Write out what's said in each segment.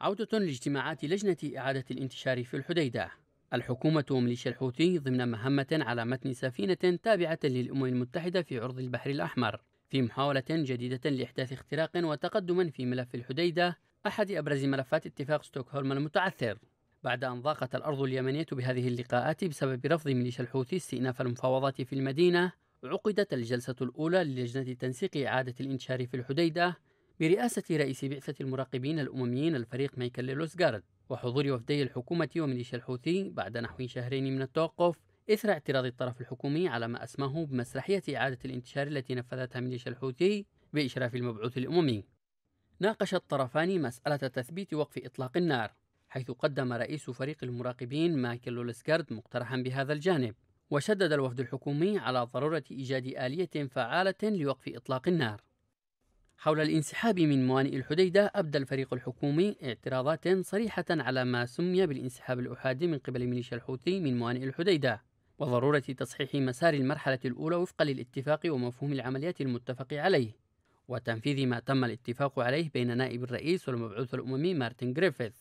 عودة لاجتماعات لجنة إعادة الانتشار في الحديدة الحكومة وميليشيا الحوثي ضمن مهمة على متن سفينة تابعة للأمم المتحدة في عرض البحر الأحمر في محاولة جديدة لإحداث اختراق وتقدم في ملف الحديدة أحد أبرز ملفات اتفاق ستوكهولم المتعثر بعد أن ضاقت الأرض اليمنية بهذه اللقاءات بسبب رفض ميليشيا الحوثي استئناف المفاوضات في المدينة عقدت الجلسة الأولى للجنة تنسيق إعادة الانتشار في الحديدة برئاسة رئيس بعثة المراقبين الأمميين الفريق مايكل لوسجارد وحضور وفدي الحكومة وميليشيا الحوثي بعد نحو شهرين من التوقف إثر اعتراض الطرف الحكومي على ما أسماه بمسرحية إعادة الانتشار التي نفذتها ميليشيا الحوثي بإشراف المبعوث الأممي ناقش الطرفان مسألة تثبيت وقف إطلاق النار حيث قدم رئيس فريق المراقبين مايكل لوسغارد مقترحا بهذا الجانب وشدد الوفد الحكومي على ضرورة إيجاد آلية فعالة لوقف إطلاق النار حول الانسحاب من موانئ الحديدة أبدى الفريق الحكومي اعتراضات صريحة على ما سمي بالانسحاب الأحادي من قبل ميليشيا الحوثي من موانئ الحديدة وضرورة تصحيح مسار المرحلة الأولى وفقا للاتفاق ومفهوم العمليات المتفق عليه وتنفيذ ما تم الاتفاق عليه بين نائب الرئيس والمبعوث الأممي مارتن جريفيث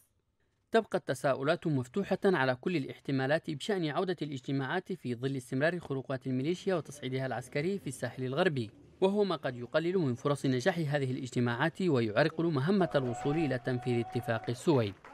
تبقى التساؤلات مفتوحة على كل الاحتمالات بشأن عودة الاجتماعات في ظل استمرار خروقات الميليشيا وتصعيدها العسكري في الساحل الغربي وهو ما قد يقلل من فرص نجاح هذه الاجتماعات ويعرقل مهمة الوصول إلى تنفيذ اتفاق السويد